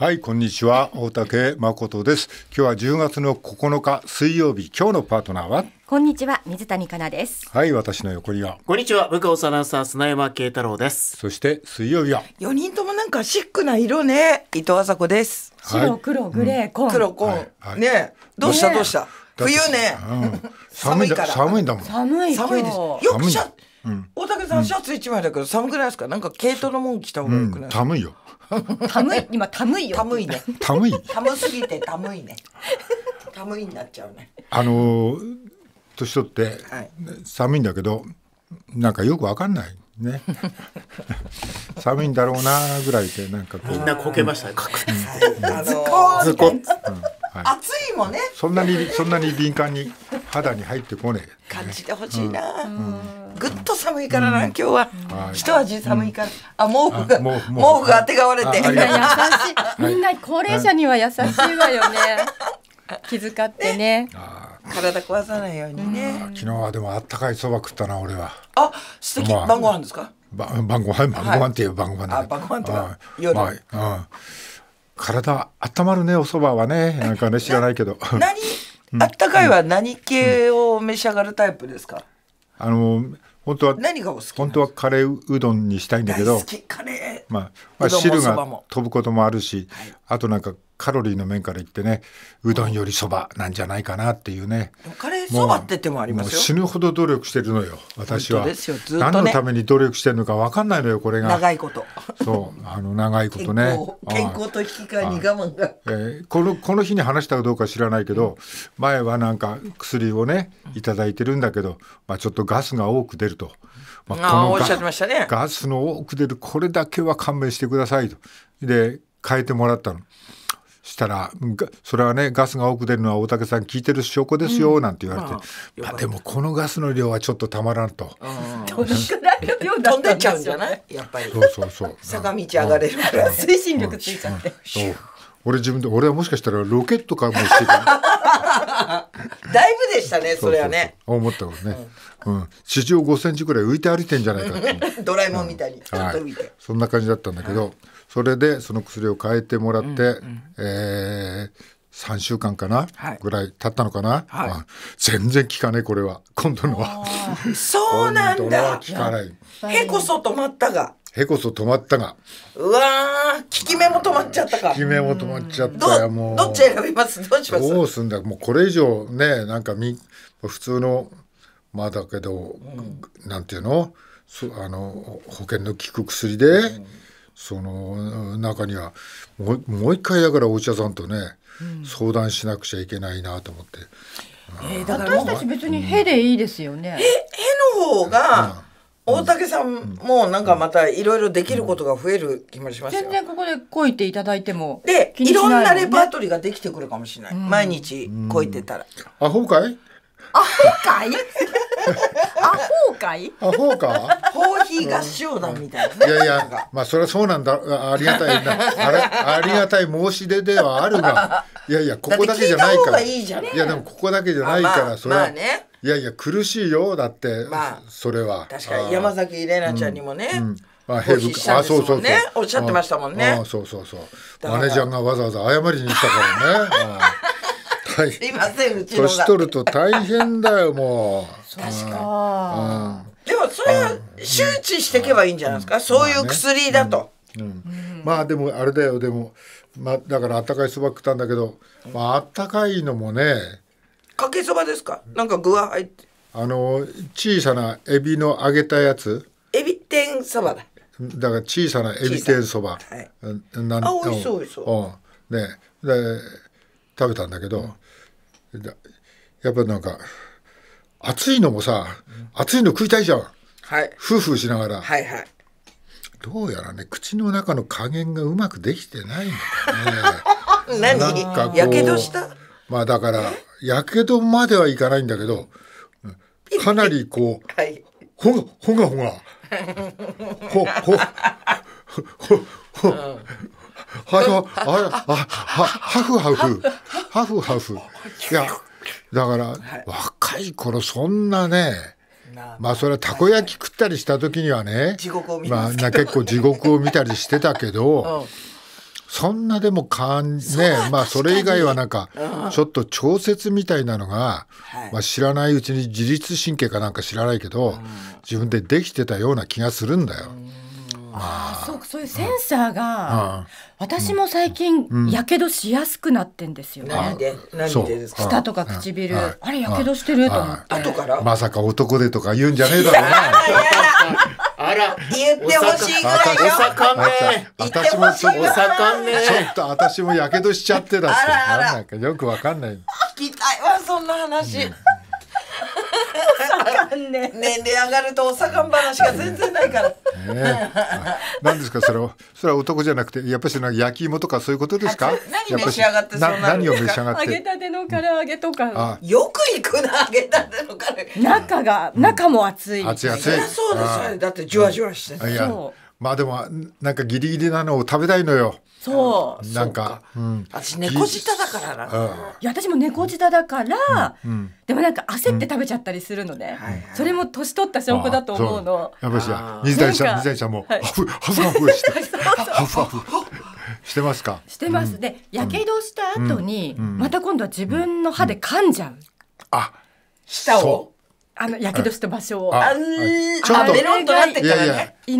はいこんにちは大竹誠です今日は10月の9日水曜日今日のパートナーはこんにちは水谷香奈ですはい私の横にはこんにちは向川アナウンサー砂山慶太郎ですそして水曜日は4人ともなんかシックな色ね伊藤麻子です白黒グレー紺、黒紺、はいはい、ねどうしたどうした冬ね、うん、寒いから寒いんだもん寒い寒いですよくしゃ、うん、大竹さんシャツ1枚だけど寒くないですかなんか毛糸のもん着た方がよくない、うん、寒いよ寒い今寒いよ。寒いね。寒い。寒すぎて寒いね。寒いになっちゃうね。あの年取って寒いんだけど、なんかよくわかんない。ね 寒いんだろうなぐらいでなんかみんなこけましたね、うん、うん、暑いもねそんなにそんなに敏感に肌に入ってこねえ感じてほしいな、ぐっと寒いからな、今日は、一味寒いから、あ毛布が毛布があてがわれてみんな優しいみんな高齢者には優しいわよね気遣ってね体壊さないようにね、昨日はでもあったかい蕎麦食ったな俺はあ素敵、晩ご飯ですか晩ご飯晩ご飯っていう晩ご飯あ晩ご飯とか、夜、まあ体温まるねお蕎麦はねなんかね知らないけど何あったかいは何系を召し上がるタイプですか、あの本当は何がお好き本当はカレーうどんにしたいんだけどカまあ、まあ、汁が飛ぶこともあるし、はい、あとなんかカロリーの面から言ってねうどんよりそばなんじゃないかなっていうねカレーそばっててもありますよ死ぬほど努力してるのよ私は、何のために努力してるのか分かんないのよこれが長いことそうあの長いことね健康と引き換えに我慢が、えー、このこの日に話したかどうか知らないけど前はなんか薬をね頂いてるんだけど、まあ、ちょっとガスが多く出ると。まあ、あおっしゃってましたね。ガスの多く出るこれだけは勘弁してくださいと。で変えてもらったの。したらそれはねガスが多く出るのは大竹さん聞いてる証拠ですよ、なんて言われて、うん、まあ、でもこのガスの量はちょっとたまらんと。どの飛んでっちゃうんじゃないやっぱり。そうそうそう。坂道上がれるから推進力ついちゃって。そう俺自分で俺はもしかしたらロケットかもしれない。だいぶでしたねそれはね。思ったことね。うん、地上5センチぐらい浮いて歩いてんじゃないかと ドラえもんみたいに、うんはい、そんな感じだったんだけど、はいそれでその薬を変えてもらって、うんうん、えー、3週間かな、はい、ぐらい経ったのかな、はい、全然効かねえこれは今度のはそうなんだ効かないへこそ止まったがへこそ止まったがうわ効き目も止まっちゃったか効き目も止まっちゃったよもうどっち選びますどうしますどうすんだもうこれ以上ねなんかみ普通のまあだけど、うん、なんていうのあの保険の効く薬で、うんその中にはもう一回だからお医者さんとね、うん、相談しなくちゃいけないなと思って。えー、だから私たち別に「へ」でいいですよね。うん、へへの方が、大竹さんもなんかまたいろいろできることが増える気もしますよ、全然ここでこいていただいてもでいろんなレパートリーができてくるかもしれない、毎日こいてたら、アホかいアホかいホーかいアホーかコーヒー合唱団みたいなね、いやいやまあそれはそうなんだありがたいなあれありがたい申し出ではあるがいやいやここだけじゃないからいいいやでもここだけじゃないから、それは、まあねいやいや苦しいよだって、まあそれは確かに山崎玲奈ちゃんにもね、あヘあそうそうそうおっしゃってましたもんねああそうそうそうマネージャーがわざわざ謝りに来たからねああ 大変。ません、うち年取ると大変だよ、もう。確か。でも、それは周知していけばいいんじゃないですか。そういう薬だと。まあ、でも、あれだよ、でも、まあ、だから、あったかいそば食ったんだけど、まあ、あったかいのもね。かけそばですか。なんか具は入って。あの、小さなエビの揚げたやつ。エビ天そばだ。だから小さなエビ天そば。はい、なんあ、美味しそう、美味しそう。うん、ね、で。食べたんだけど、やっぱなんか熱いのもさ、熱いの食いたいじゃん、はい、フーフーしながら、はいはい、どうやらね口の中の加減がうまくできてない んだね何かやけどしたまあだからやけどまではいかないんだけどかなりこう、はい、ほがほがほがほほほほほ、ほほはハフ ハフ、ハフハフ。いや、だから、若い頃そんなね、まあそれはたこ焼き食ったりした時にはね、まあ結構地獄を見たりしてたけど、そんなでもかんね、まあそれ以外はなんか、ちょっと調節みたいなのが、まあ知らないうちに自律神経かなんか知らないけど、自分でできてたような気がするんだよ。ああそうそういうセンサーが、私も最近やけどしやすくなってんですよね。なんでなんでですか。舌とか唇、あれやけどしてると思って。後からまさか男でとか言うんじゃねえだろうな。あ ら言ってほしいぐらいよ。お魚ね。私もちょっと私もやけどしちゃってだって。なんよくわかんない。聞きたいわそんな話。ね、年齢上がるとおさかん話が全然ないから。なんですかそれはそれは男じゃなくてやっぱしなんか焼き芋とかそういうことですか？何召し上がって何を召し上がって？揚げたての唐揚げとか。ああよく行くな揚げたての唐揚げ。中が中も熱い。熱い熱い。そうですだってじわじわして。いやまあでもなんかギリギリなのを食べたいのよ。そう。なんか、うん、私猫舌だからな。いや私も猫舌だから、でもなんか焦って食べちゃったりするのね。それも年取った証拠だと思うの。やばいし水谷さん、水谷さんも、はい、ハフハフして、ハフハフ。してますか。してます。で、やけどした後に、また今度は自分の歯で噛んじゃう。あ、舌を。あの、やけどした場所を。あ、ちょっと、ちょっ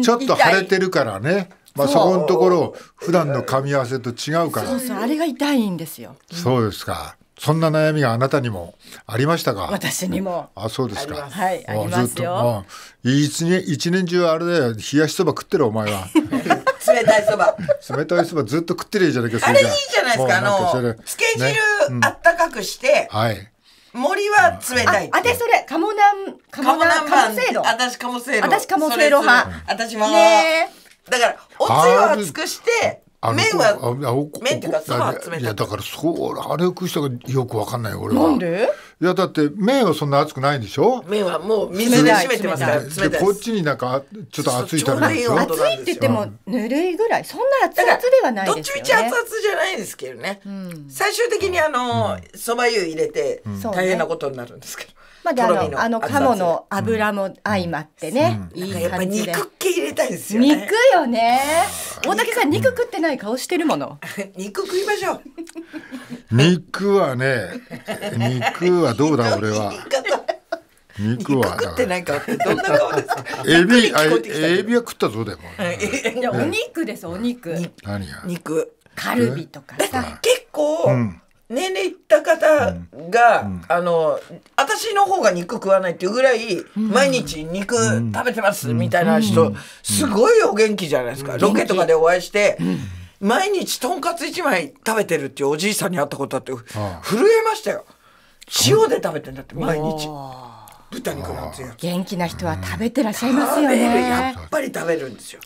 と腫れてるからね。まあ、そこのところ普段の噛み合わせと違うからそうそうあれが痛いんですよ、そうですかそんな悩みがあなたにもありましたか私にもあそうですかはいありますよ一年一年中あれだよ冷やしそば食ってるお前は 冷たいそば冷たいそばずっと食ってるじゃないですかあれいいじゃないですかあのジュールあったかくして、うん、はい森は冷たい。あ、でそれ、カモナン、カモナン、カモセイロ。私カモセイロ。私カモセイロ派。私も。ねだからおつゆは厚くして麺は麺っていうかそば集めたいやだからそうあれを食う人がよくわかんない俺はなんでいやだって麺はそんな熱くないんでしょ麺はもう水で締めてますから冷たいでこっちになんかちょっと熱いためでしょ熱いって言ってもぬるいぐらいそんな熱々ではないですよねどっちみち熱々じゃないですけどね、最終的にあのそば湯入れて大変なことになるんですけど、まだあのあの鴨の脂も相まってね、うん、いいやっぱ肉系入れたいですよね肉よね大竹さん肉食ってない顔してるもの 肉食いましょう肉はね肉はどうだ俺は肉は食ってないかってどんな顔ですか。エビエビは食ったぞでも。お肉ですお肉。何や。肉。カルビとかさ結構。うん年齢いった方が、うん、あの私の方が肉食わないっていうぐらい、毎日肉食べてますみたいな人、すごいお元気じゃないですか、ロケとかでお会いして。毎日とんかつ1枚食べてるっていうおじいさんに会ったことあって震えましたよ塩で食べてんだって毎日豚肉なんて元気な人は食べてらっしゃいますよねやっぱり食べるんですよ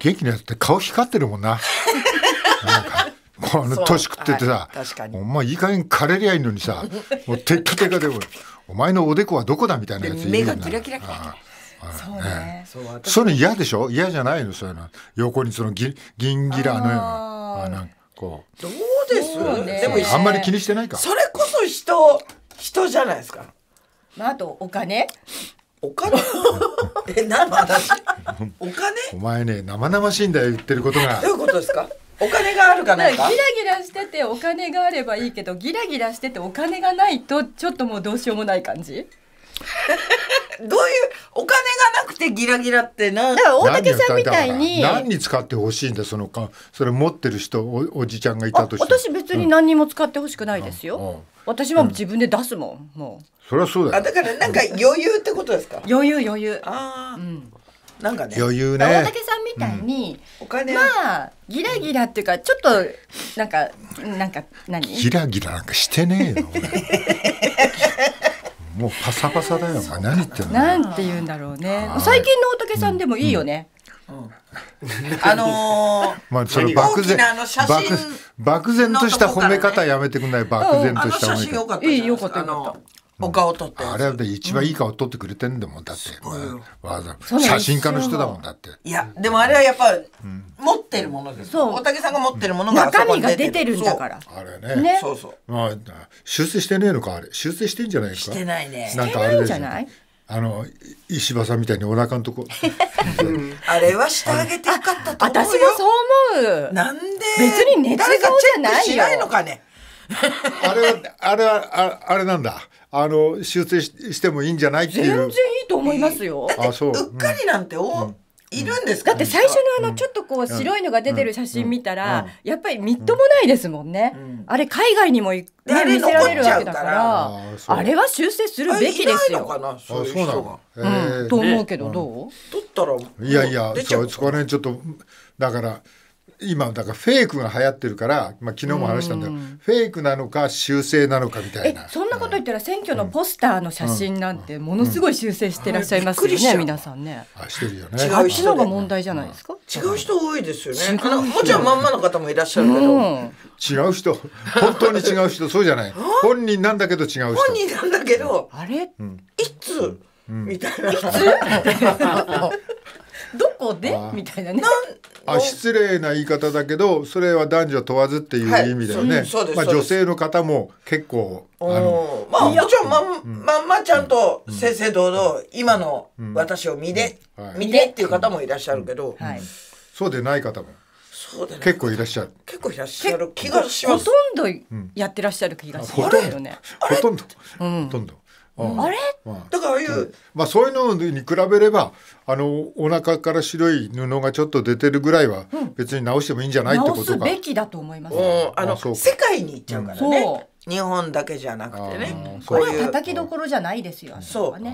元気な人って顔光ってるもんな なんかこの年食っててさ、はい、お前いい加減枯れりゃいいのにさ もうテッカテカでも お前のおでこはどこだみたいなやつ目がキラキラキラそうね。そういうの嫌でしょ嫌じゃないのそういうの。横にそのギギンギラのような。あなんかこう。どうですね。でもあんまり気にしてないか。それこそ人、人じゃないですか。まあ、あとお金。お金 え、何の話お金お前ね、生々しいんだよ、言ってることが。どういうことですかお金があるかないかギラギラしててお金があればいいけどギラギラしててお金がないとちょっともうどうしようもない感じ どういうお金がなくてギラギラってなだから大竹さんみたいに何に使ってほしいんだそのかそれ持ってる人おじちゃんがいたとして私別に何にも使ってほしくないですよ、うん、私は自分で出すもん、うん、もうそれはそうだよだからなんか余裕ってことですか余裕余裕ああ、うんなんかね余裕ね大竹さんみたいに、お金まあギラギラっていうかちょっとなんかなんか何ギラギラなんかしてねえのもうパサパサだよ、何言ってんのなんて言うんだろうね最近の大竹さんでもいいよね、うんうん、あのまあそれ漠然漠然とした褒め方やめてくんない漠然とした褒め方。いいよかった。お顔撮って、あれは一番いい顔撮ってくれてんだもんだって、わざ写真家の人だもんだっていやでもあれはやっぱ、持ってるものですそう大竹さんが持ってるものが中身が出てるんだからあれねねそうそうまあ修正してねえのかあれ修正してんじゃないかしてないねなんかあれですあの石破さんみたいにお腹のとこあれはしてあげてよかったと思うよ私もそう思うなんで別に熱がじゃないよチェックしないのかねあれはあれはあれなんだあの修正してもいいんじゃないっていう全然いいと思いますよ、あそう、うっかりなんてお、いるんですか、だって最初のあのちょっとこう白いのが出てる写真見たら、やっぱりみっともないですもんね、あれ海外にも、ね、見せられるわけだからあれは修正するべきですよ。あそうなの、うん、と思うけどどう、取ったらいやいやそこら辺ちょっとだから。今だからフェイクが流行ってるから、まあ、昨日も話したんだよ、うん、フェイクなのか修正なのかみたいなそんなこと言ったら選挙のポスターの写真なんてものすごい修正してらっしゃいますよね、うんうん、皆さんねあしてるよね違う人のが問題じゃないですか違う人多いですよねもちろんまんまの方もいらっしゃるけど、違う人本当に違う人そうじゃない本人なんだけど違う人本人なんだけどあれ、いつ、みたいないつ どこでみたいなねなんあ失礼な言い方だけどそれは男女問わずっていう意味だよね、はいうん、まあ、女性の方も結構あのまあもちろんま,、んまあまちゃんと正々堂々、今の私を見で、はい、見でっていう方もいらっしゃるけど、はい、そうでない方も。ね、結構いらっしゃる結構いらっしゃる気がしますほとんどやってらっしゃる気がしますよね、ほとんど、ほとんどあれだからああいう、まあ、そういうのに比べればあのお腹から白い布がちょっと出てるぐらいは別に直してもいいんじゃないってことか、べきだと思います、ね、あの世界に行っちゃうからね、日本だけじゃなくてねこれは叩きどころじゃないですよ、そうね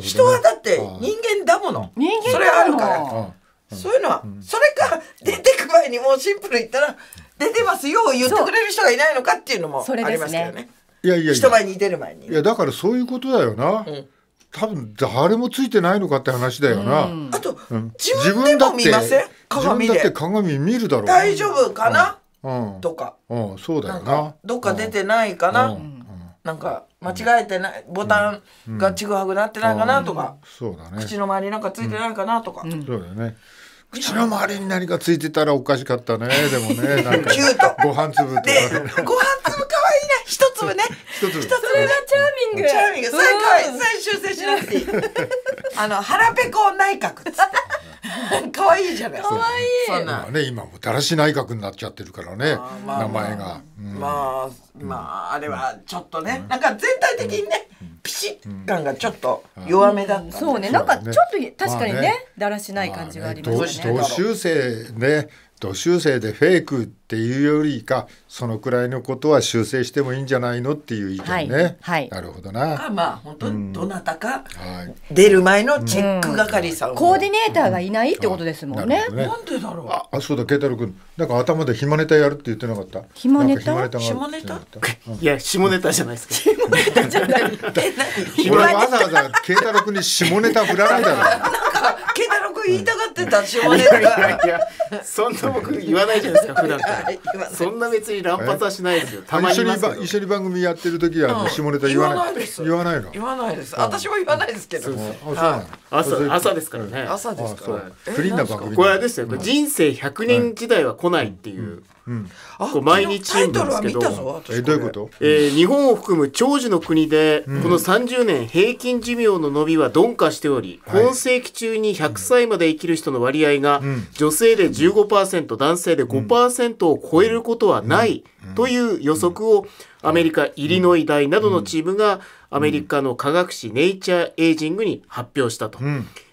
人はだって人間だもの人間それあるからそういうのは、うん、それか出てく前にもうシンプル言ったら出てますよ言ってくれる人がいないのかっていうのもありますけどね。いやいや人前に出る前にいやだからそういうことだよな、うん、多分誰もついてないのかって話だよな、うん、あと、うん、自分でも見ません鏡で自分だって鏡見るだろう大丈夫かな、うん、とか、うんそうだよなどっか出てないかな、うんなんか間違えてないボタンがちぐはぐなってないかなとか、そうだね、口の周りなんかついてないかなとか、そうだね口の周りに何かついてたらおかしかったね。でもね、なんか、ご飯粒とか、ご飯粒可愛いな。一粒ね。一粒。一粒がチャーミング。チャーミング。それかわい。い。最終正しなくていい。あの、腹ペコ内閣かわい可愛いじゃない。可愛い。そんな。ね、今もだらし内閣になっちゃってるからね。名前が。まあ、まあ、あれはちょっとね。なんか全体的にね。ピシッ感がちょっと弱めだった、ねうん、そうねなんかちょっと確かにね、まあね、だらしない感じがありますね、まあね、ね修正ねと修正でフェイクっていうよりかそのくらいのことは修正してもいいんじゃないのっていう意見ね、はい、なるほどなまあ本当にどなたか、はい、出る前のチェック係さん、コーディネーターがいないってことですもんね,、なんでだろうああそうだ慶太郎君なんか頭で暇ネタやるって言ってなかった暇ネタ暇ネタいや下ネタじゃないですか下ネタじゃない 俺わざわざ慶太郎君に下ネタ振らないだろ僕言いたがってた島根とかいやいやそんな僕言わないじゃないですか 普段からそんな別に乱発はしないですよたまに一緒に一緒に番組やってる時は下ネタ言わない言わないの言わないです私も言わないですけど朝朝ですからね朝ですから不倫な番組これですよ人生百年時代は来ないっていうこう毎日新聞ですけどえどういうことえ日本を含む長寿の国でこの30年平均寿命の伸びは鈍化しており今世紀中に100歳までで生きる人の割合が、女性で15%、男性で5%を超えることはないという予測を、アメリカ・イリノイ大などのチームが、アメリカの科学誌ネイチャー・エイジングに発表したと。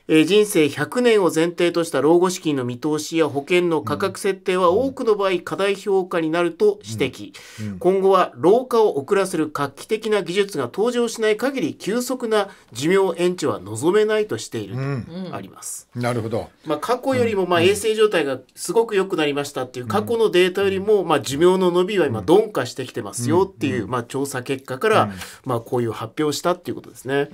えー、人生100年を前提とした老後資金の見通しや保険の価格設定は多くの場合過大評価になると指摘、うんうん、今後は老化を遅らせる画期的な技術が登場しない限り急速な寿命延長は望めないとしているとあります、うん、なるほど、まあ、過去よりもまあ衛生状態がすごく良くなりましたっていう過去のデータよりもまあ寿命の伸びは今鈍化してきてますよっていうまあ調査結果からまあこういう発表したっていうことですね。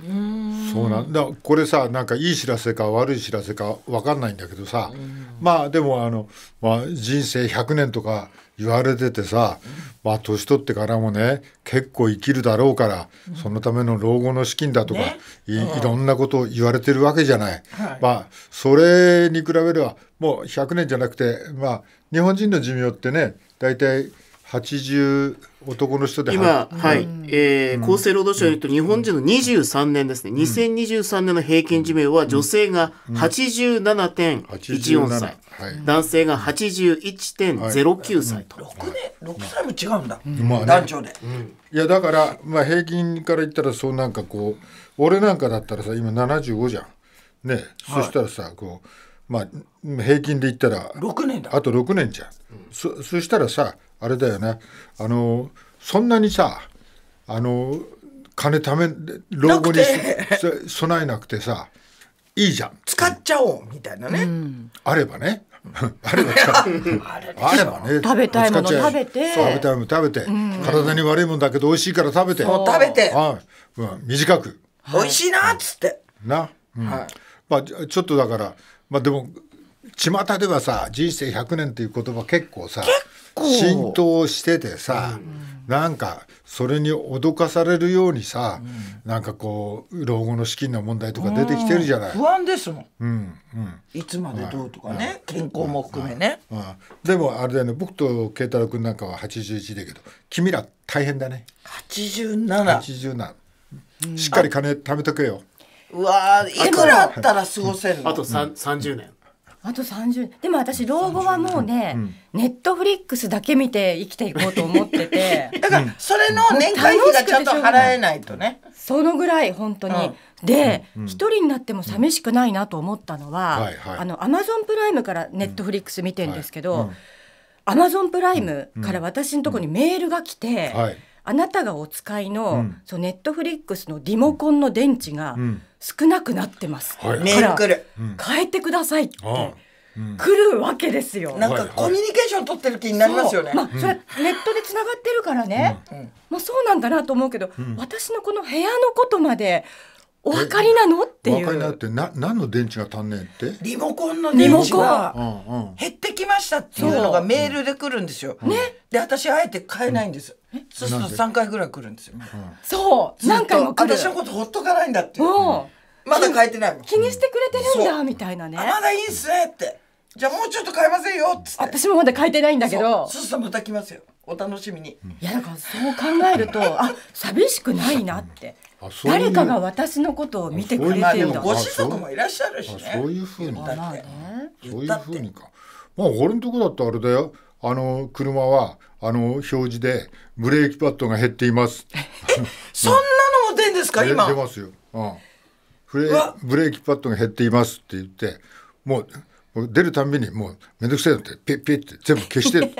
そうなんだこれさなんかいい知らせせか悪い知らせか分かんないんだけどさ、うん、まあでもあの、まあ、人生100年とか言われててさ、まあ年取ってからもね結構生きるだろうから、そのための老後の資金だとか、ね、いいろんなことを言われてるわけじゃない、はい、まあそれに比べればもう100年じゃなくてまあ日本人の寿命ってね大体八十男の人で今、はい、えー、厚生労働省によると、日本人の二十三年ですね、二千二十三年の平均寿命は、女性が八十七点歳、うんうんはい、男性が81.09歳と。六年六歳も違うんだ、まあね、男女で。いや、だから、まあ、平均から言ったら、そうなんかこう、俺なんかだったらさ、今七十五じゃん。ね、そしたらさ、こう、まあ、平均で言ったら、6年だあと六年じゃん。そそしたらさ、あれだよねあのそんなにさあの金ため老後に備えなくてさいいじゃん使っちゃおうみたいなね、うん、あればね あればあればね食べたいもの食べて食べたいもの食べて、うん、体に悪いもんだけど美味しいから食べて食べて、短く、はい、美味しいなっつってな、うんはい、まあちょっとだからまあでも巷ではさ人生100年っていう言葉結構さ結構浸透しててさ、うん、なんかそれに脅かされるようにさ、うん、なんかこう老後の資金の問題とか出てきてるじゃない、不安ですもん、うんうん、いつまでどうとかね、健康も含めね、でもあれだよね僕と慶太郎君なんかは81だけど君ら大変だね8 7七。87、しっかり金貯めとけようわいくらあったら過ごせるのあと30年あと三十。でも私老後はもうね、ネットフリックスだけ見て生きていこうと思ってて だからそれの年会費がちゃんと払えないとねそのぐらい本当に、うん、で一、うん、1人になっても寂しくないなと思ったのは、はいはい、あのアマゾンプライムからネットフリックス見てんですけど、アマゾンプライムから私のところにメールが来て、はいあなたがお使いの、うん、そうネットフリックスのリモコンの電池が少なくなってます、はい、から変えてくださいって。来るわけですよ。なんかコミュニケーション取ってる気になりますよね。まあ、それネットでつながってるからね。うん、まあ、そうなんだなと思うけど、うん、私のこの部屋のことまで。お分かりなのっていう。分かりなってな何の電池が足んねんってリモコンの電池が減ってきましたっていうのがメールで来るんですよ。ね、で私あえて買えないんです。そうすると3回ぐらい来るんですよ。そう何回も来る私のことほっとかないんだっていう。まだ変えてない気にしてくれてるんだみたいなねまだいいっすねってじゃあもうちょっと買えませんよっつって私もまだ変えてないんだけどそうするとまた来ますよお楽しみに、いやだからそう考えるとあ寂しくないなって誰かが私のことを見てくれてるんだご子息もいらっしゃるし、ね、そういうふうにだってそういうふうにかまあ俺のとこだってあれだよあの車はあの表示でブレーキパッドが減っています そんなのも出んですか今出ますよ、うん、ブレーキパッドが減っていますって言ってもう出るたびにもうめんどくせえなってピッピッって全部消してる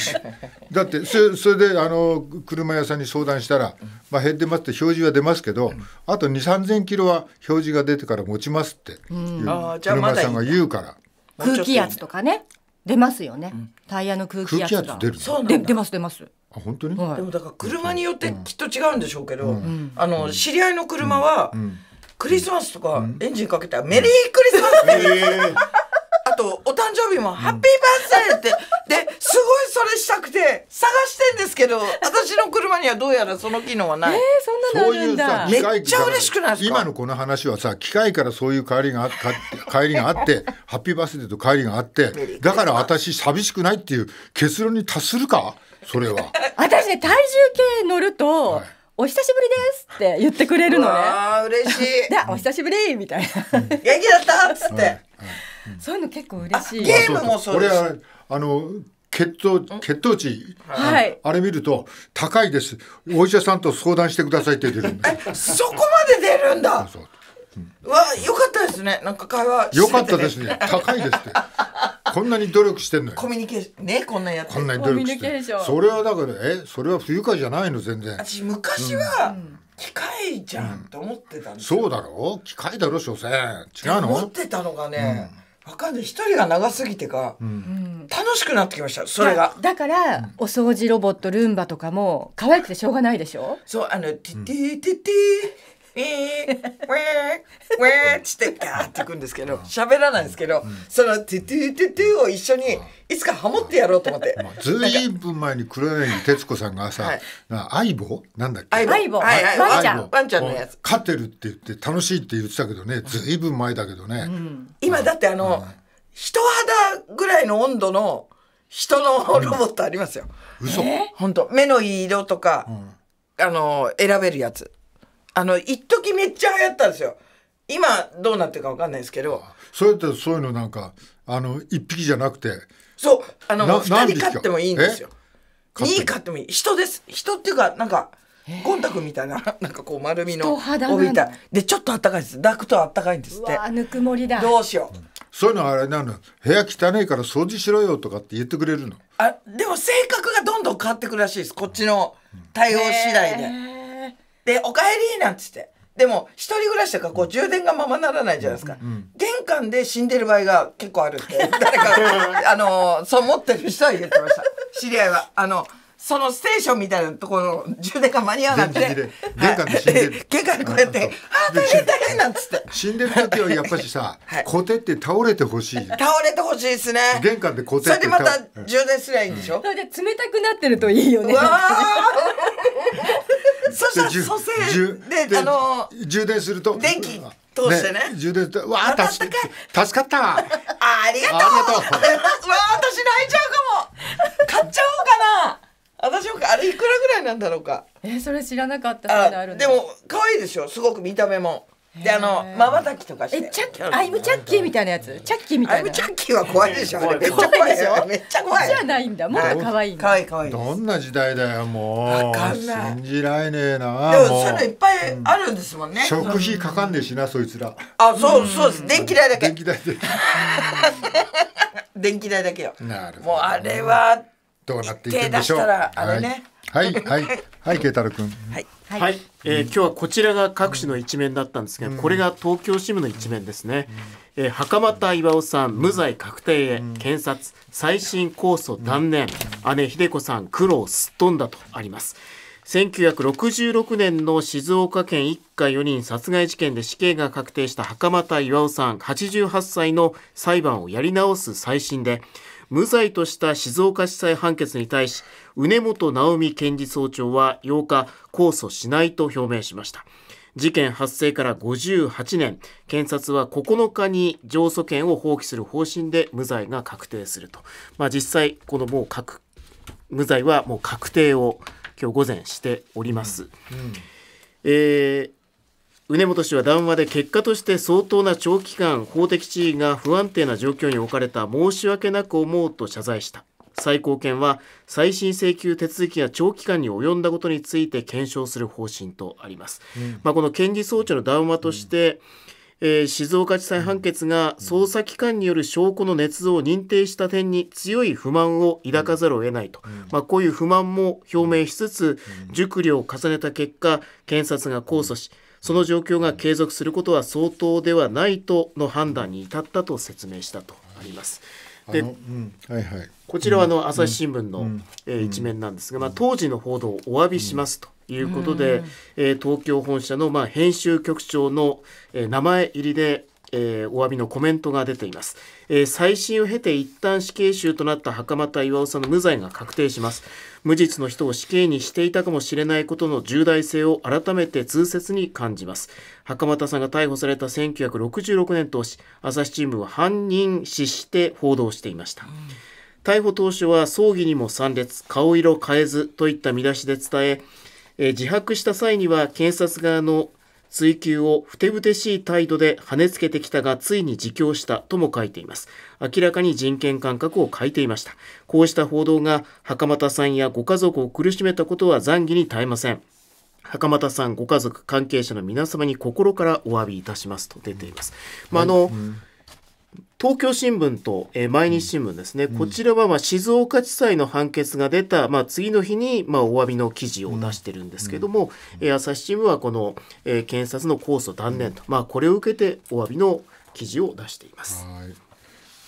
だってそそれであの車屋さんに相談したら、まあ、減ってますって表示は出ますけど、あと2 3 0 0 0キロは表示が出てから持ちますって車屋さんが言うから、うん、空気圧とかね出ますよね、うん、タイヤの空気圧が出るで出ます出ますあ本当に、はい、でもだから車によってきっと違うんでしょうけど、うん、あの知り合いの車は、クリスマスとかエンジンかけたら、メリークリスマス、えーあと、お誕生日も、ハッピーバースデーって、で、すごいそれしたくて、探してんですけど、私の車にはどうやらその機能はない。えー、そんなのあるんだ。めっちゃ嬉しくない今のこの話はさ、機械からそういう帰りがあって、帰りがあって、ハッピーバースデーと帰りがあって、だから私寂しくないっていう結論に達するかそれは。私ね、体重計乗ると、はいお久しぶりですって言ってくれるのね。ああ、嬉しい。で、お久しぶりみたいな。元気だったっつって。そういうの結構嬉しい。ゲームもそうです。俺あの血糖血糖値、はい、あれ見ると高いです。お医者さんと相談してくださいって出るんでそこまで出るんだ。そううん、わ良かったですね。なんか会話、ね、良かったですね。高いですって。こんなに努力してんのよ。コミュニケーションねこんなやこんなに努力して。それはだからえそれは不愉快じゃないの全然。私昔は、うん、機械じゃんと思ってたんですよ、うん、そうだろう機械だろ所詮違うの思ってたのがね、わかんない一人が長すぎてか、うん、楽しくなってきましたそれがだからお掃除ロボットルンバとかも可愛くてしょうがないでしょそうあの「ティティティティ」ウィー、ウェー、っつってガーってくんですけど、喋らないんですけど、そのトゥトゥトゥトゥを一緒にいつかハモってやろうと思って。ずいぶん前に黒柳徹子さんがさ、相棒なんだっけ相棒。はいはい。ワンちゃん。ワンちゃんのやつ。勝てるって言って楽しいって言ってたけどね、ずいぶん前だけどね。今だってあの、人肌ぐらいの温度の人のロボットありますよ。嘘本当目の色とか、あの、選べるやつ。あの、一時めっちゃ流行ったんですよ。今どうなってるかわかんないですけど。それってそういうのなんか、あの、一匹じゃなくて。そう、あの、二人飼ってもいいんですよ。2飼ってもいい。人です。人っていうか、なんか、コンタクみたいな、なんかこう丸みの帯みたい。で、ちょっとあったかいです。抱くとあったかいんですって。ぬくもりだ。どうしよう。そういうのあれなの部屋汚いから掃除しろよとかって言ってくれるのあでも性格がどんどん変わってくるらしいですこっちの対応次第で。で、おかえりなんつって。でも、一人暮らしとか、こう、充電がままならないじゃないですか。うんうん、玄関で死んでる場合が結構あるって、誰か、あの、そう思ってる人は言ってました。知り合いは。あの、そのステーションみたいなところ、充電が間に合わなくて。玄関で死んでる。玄関でこうやって、あ、大変大変なんつって。死んでる時はやっぱりさ、コテって倒れてほしい。倒れてほしいですね。玄関でコって。それでまた充電すりゃいいんでしょそれで冷たくなってるといいよね。うわーそしたら蘇生であの充電すると電気通してね充電してわあ助かったありがとうわ私泣いちゃうかも買っちゃおうかな私あれいくらぐらいなんだろうかえそれ知らなかったでも可愛いでしょすごく見た目もであのまばたきとかしてえチャッキーアイムチャッキーみたいなやつチャッキーみたいなアイムチャッキーは怖いでしょめ怖いでしょめっちゃ怖いじゃないんだもっと可愛い可愛い可愛いどんな時代だよもう信じられねえなでもそういうのいっぱいあるんですもんね、食費かかんでしなそいつらあそうそうです電気代だけ電気代で 電気代だけよなるもうあれはどうなっていくんでしょうあれねはいはいはい慶太郎君はいはい、はい、えー、今日はこちらが各紙の一面だったんですが、うん、これが東京新聞の一面ですね、うん、えー、袴田巌さん無罪確定へ、うん、検察再審控訴断念、姉秀子さん苦労すっ飛んだとあります1966年の静岡県一家4人殺害事件で死刑が確定した袴田巌さん88歳の裁判をやり直す再審で無罪とした静岡地裁判決に対し梅本直美検事総長は8日控訴しないと表明しました事件発生から58年検察は9日に上訴権を放棄する方針で無罪が確定すると、まあ、実際このもう確無罪はもう確定を今日午前しております、うんうん、えー宇根氏は談話で結果として相当な長期間法的地位が不安定な状況に置かれた申し訳なく思うと謝罪した最高検は再審請求手続きが長期間に及んだことについて検証する方針とあります、うん、まあ、この検事総長の談話として、うんえー、静岡地裁判決が捜査機関による証拠の捏造を認定した点に強い不満を抱かざるを得ないと、まあ、こういう不満も表明しつつ、熟慮を重ねた結果、検察が控訴し、その状況が継続することは相当ではないとの判断に至ったと説明したとあります。で、こちらはあの朝日新聞の、えー、一面なんですが、まあ、当時の報道をお詫びしますと。いうことで、うん、えー、東京本社のまあ編集局長の、え名前入りでえー、お詫びのコメントが出ています、えー、再審を経て一旦死刑囚となった袴田巌さんの無罪が確定します無実の人を死刑にしていたかもしれないことの重大性を改めて痛切に感じます袴田さんが逮捕された1966年当時朝日新聞は犯人死して報道していました、うん逮捕当初は葬儀にも参列顔色変えずといった見出しで伝ええ自白した際には検察側の追及をふてぶてしい態度で跳ねつけてきたがついに自供したとも書いています明らかに人権感覚を欠いていましたこうした報道が袴田さんやご家族を苦しめたことは残疑に耐えません袴田さんご家族関係者の皆様に心からお詫びいたしますと出ています、まあ、あの、うん東京新聞と、えー、毎日新聞ですね、うん、こちらは、まあ、静岡地裁の判決が出た、まあ、次の日に、まあ、お詫びの記事を出してるんですけども、うん、えー、朝日新聞はこの、えー、検察の控訴断念と、まあ、これを受けてお詫びの記事を出しています。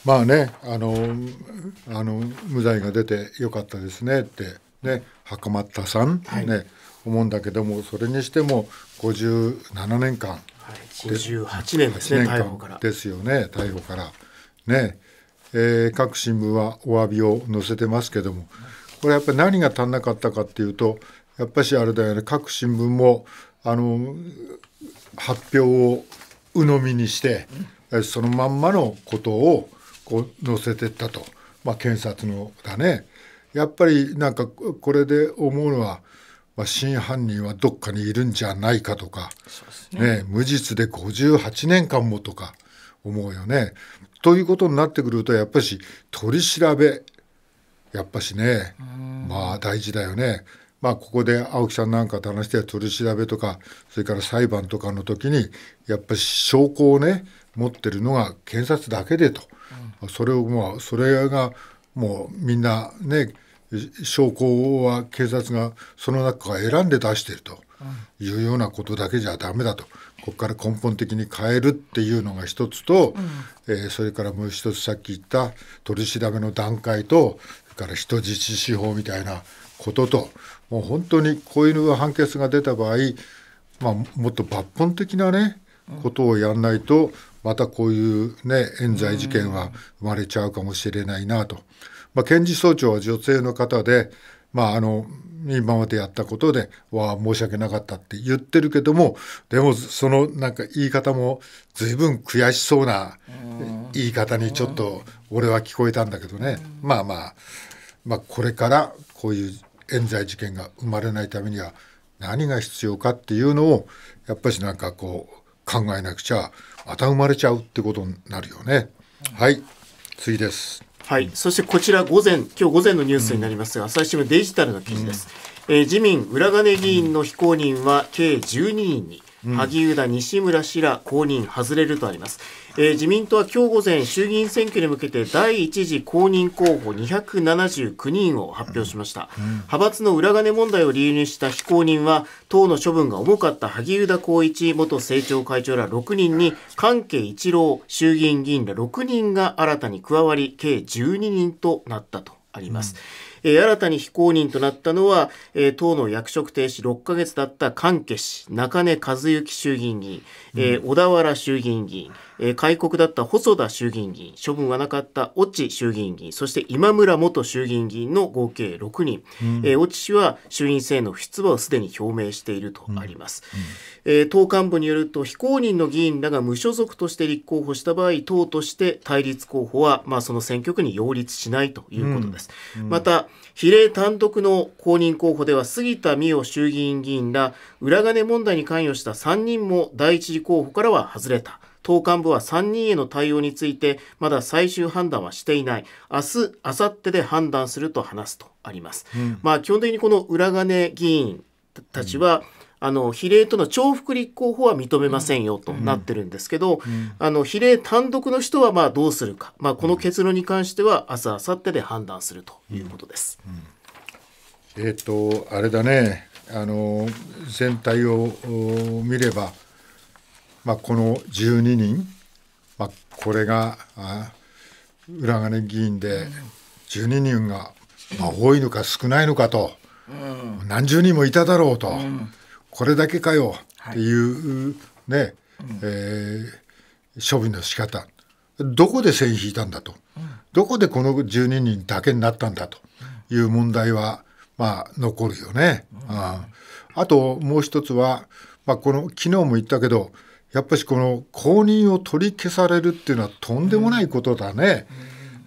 まあねあのあの無罪が出てよかったですねってね袴田さん、はい、ね思うんだけどもそれにしても57年間58年ですね逮捕からですよね逮捕からねえー、各新聞はお詫びを載せてますけどもこれやっぱり何が足んなかったかっていうとやっぱしあれだよね各新聞もあの発表を鵜呑みにして、そのまんまのことをこう載せてったと、まあ、検察のだねやっぱりなんかこれで思うのはまあ、真犯人はどっかにいるんじゃないかとか、ね、ね、無実で58年間もとか思うよね。ということになってくるとやっぱし取り調べやっぱしねまあ大事だよね。まあ、ここで青木さんなんかと話して取り調べとかそれから裁判とかの時にやっぱり証拠をね持ってるのが検察だけでと、うん、それをまあそれがもうみんなね証拠は警察がその中から選んで出しているというようなことだけじゃダメだとここから根本的に変えるっていうのが一つと、うん、えー、それからもう一つさっき言った取り調べの段階とそれから人質司法みたいなことともう本当にこういう判決が出た場合、まあ、もっと抜本的なねことをやんないとまたこういうね冤罪事件は生まれちゃうかもしれないなと。まあ、検事総長は女性の方で、まあ、あの今までやったことでわあ申し訳なかったって言ってるけどもでもそのなんか言い方も随分悔しそうな言い方にちょっと俺は聞こえたんだけどねまあまあまあこれからこういう冤罪事件が生まれないためには何が必要かっていうのをやっぱしなんかこう考えなくちゃまた生まれちゃうってことになるよね。はい次ですはい、そしてこちら午前、今日午前のニュースになりますが、うん、朝日新聞デジタルの記事です。うん、えー、自民裏金議員の非公認は計12人に、うん、萩生田、西村氏ら公認外れるとあります。えー、自民党は今日午前衆議院選挙に向けて第1次公認候補279人を発表しました、うん、派閥の裏金問題を理由にした非公認は党の処分が重かった萩生田光一元政調会長ら6人に関係一郎衆議院議員ら6人が新たに加わり計12人となったとあります、うん、え新たに非公認となったのは、え党の役職停止6か月だった関係氏中根和之衆議院議員、えー、小田原衆議院議員えー、開国だった細田衆議院議員、処分はなかった越智衆議院議員、そして今村元衆議院議員の合計6人、うん、えー、越智氏は衆院選の不出馬をすでに表明しているとあります、うんうん、えー、党幹部によると、非公認の議員らが無所属として立候補した場合、党として対立候補は、まあ、その選挙区に擁立しないということです。また、比例単独の公認候補では、杉田水脈衆議院議員ら、裏金問題に関与した3人も第一次候補からは外れた。党幹部は3人への対応についてまだ最終判断はしていない明日明後日で判断すると話すとあります、うん、まあ基本的にこの裏金議員たちは、うん、あの比例との重複立候補は認めませんよとなってるんですけど、うんうん、あの比例単独の人はまあどうするか、まあ、この結論に関しては明日明後日で判断するということです。えっ、ー、とあれだねあの全体を見ればまあ、この12人、まあ、これが裏金議員で12人が、まあ、多いのか少ないのかと、うん、何十人もいただろうと、うん、これだけかよっていうね、ね、うん、えー、処分の仕方どこで線引いたんだと、どこでこの12人だけになったんだという問題は、まあ、残るよね。あともう一つは、まあ、この昨日も言ったけどやっぱりこの公認を取り消されるっていうのはとんでもないことだね。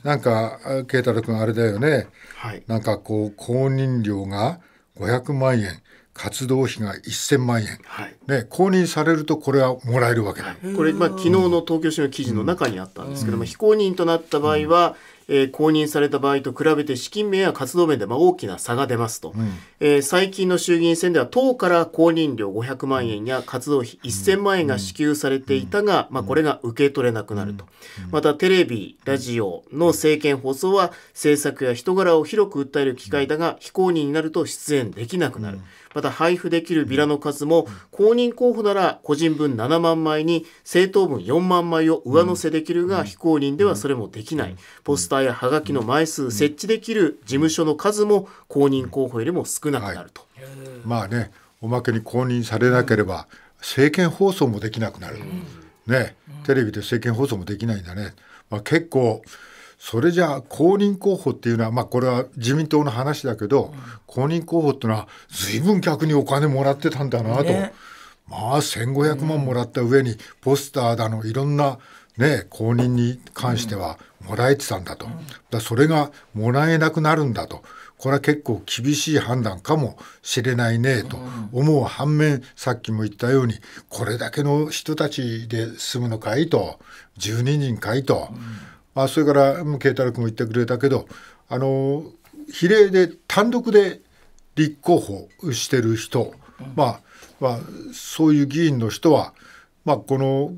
うん、なんか慶太郎君あれだよね、はい、なんかこう公認料が500万円活動費が1000万円、はい、ね、公認されるとこれはもらえるわけだ、はい、これ、まあ、昨日の東京新聞記事の中にあったんですけども、うん、非公認となった場合は、えー、公認された場合と比べて資金面や活動面でまあ大きな差が出ますと、うん、えー、最近の衆議院選では党から公認料500万円や活動費1000万円が支給されていたが、まあ、これが受け取れなくなると、またテレビラジオの政見放送は政策や人柄を広く訴える機会だが非公認になると出演できなくなる、また配布できるビラの数も公認候補なら個人分7万枚に政党分4万枚を上乗せできるが非公認ではそれもできないポスターやはがきの枚数設置できる事務所の数も公認候補よりも少なくなると、はい、まあねおまけに公認されなければ政権放送もできなくなる、ねテレビで政権放送もできないんだね、まあ、結構それじゃあ公認候補っていうのは、まあ、これは自民党の話だけど、公認候補っていうのは随分逆にお金もらってたんだなと、ね、まあ1500万もらった上にポスターだのいろんな、ね、公認に関してはもらえてたんだと、だそれがもらえなくなるんだと。これは結構厳しい判断かもしれないねと思う反面さっきも言ったようにこれだけの人たちで済むのかいと12人かいと。うんあそれから慶太郎君も言ってくれたけどあの比例で単独で立候補してる人、まあまあ、そういう議員の人は、まあ、この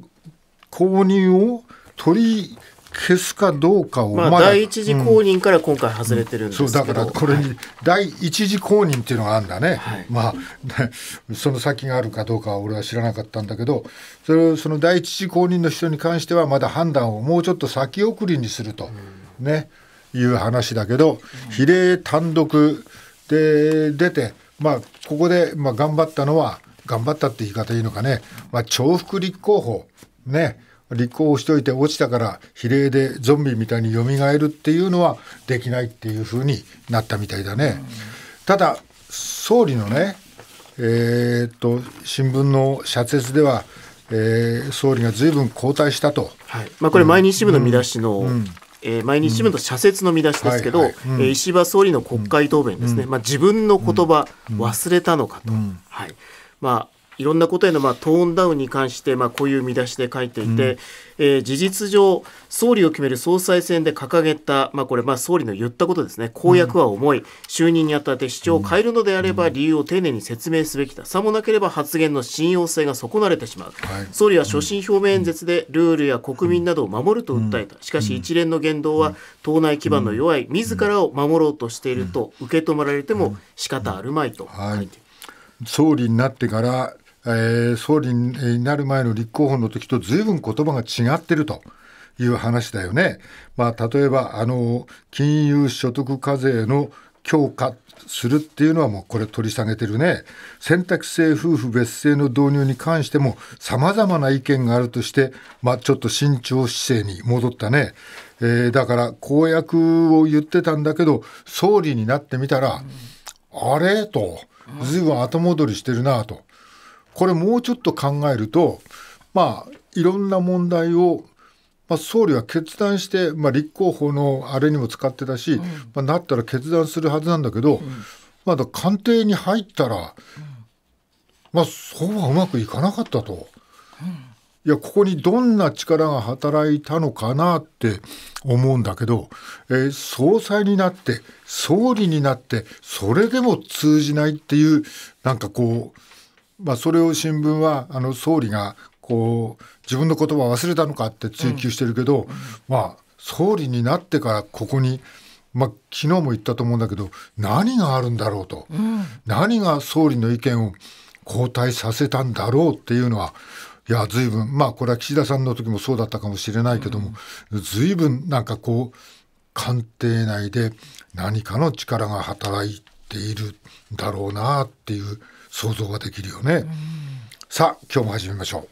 公認を取り消すかどうかをまだ、まあ、第一次公認から今回外れてるんですけ、うん、そうだからこれに、第一次公認っていうのがあるんだね、はい、まあ、ね、その先があるかどうかは俺は知らなかったんだけどそれその第一次公認の人に関してはまだ判断をもうちょっと先送りにすると、うん、ねいう話だけど、比例単独で出てまあここで、まあ、頑張ったのは頑張ったって言い方いいのかね、まあ、重複立候補ね立候補しといて落ちたから比例でゾンビみたいによみがえるっていうのはできないっていうふうになったみたいだね。ただ総理のね、えー、っと新聞の社説では、えー、総理がずいぶん後退したと。はいまあ、これ毎日新聞の見出しの、うんうんえー、毎日新聞の社説の見出しですけど、石破総理の国会答弁ですね、うん、まあ、自分の言葉忘れたのかと、うん、はいまあ、いろんなことへのまあトーンダウンに関してまあこういう見出しで書いていて、うん、えー、事実上、総理を決める総裁選で掲げた、まあ、これ、総理の言ったことですね、公約は重い、うん、就任にあたって主張を変えるのであれば、理由を丁寧に説明すべきだ、さもなければ発言の信用性が損なわれてしまう、はい、総理は所信表明演説でルールや国民などを守ると訴えた、しかし一連の言動は党内基盤の弱い、自らを守ろうとしていると受け止められても仕方あるまいと、はい、総理になってからえー、総理になる前の立候補の時と随分言葉が違ってると。いう話だよね。まあ、例えば、あの、金融所得課税の強化するっていうのはもうこれ取り下げてるね。選択制夫婦別姓の導入に関しても様々な意見があるとして、まあ、ちょっと慎重姿勢に戻ったね。えー、だから公約を言ってたんだけど、総理になってみたら、うん、あれと、ずいぶん後戻りしてるなと。これもうちょっと考えると、まあ、いろんな問題を、まあ、総理は決断して、まあ、立候補のあれにも使ってたし、うん、まあ、なったら決断するはずなんだけど、うん、まだ官邸に入ったら、まあ、そうはうまくいかなかったと。いやここにどんな力が働いたのかなって思うんだけど、えー、総裁になって総理になってそれでも通じないっていうなんかこうまあ、それを新聞はあの総理がこう自分の言葉を忘れたのかって追及してるけど、うん、まあ、総理になってからここに、まあ、昨日も言ったと思うんだけど何があるんだろうと、うん、何が総理の意見を後退させたんだろうっていうのはいや随分まあこれは岸田さんの時もそうだったかもしれないけども、うん、随分なんかこう官邸内で何かの力が働いているんだろうなっていう。想像ができるよね、さあ今日も始めましょう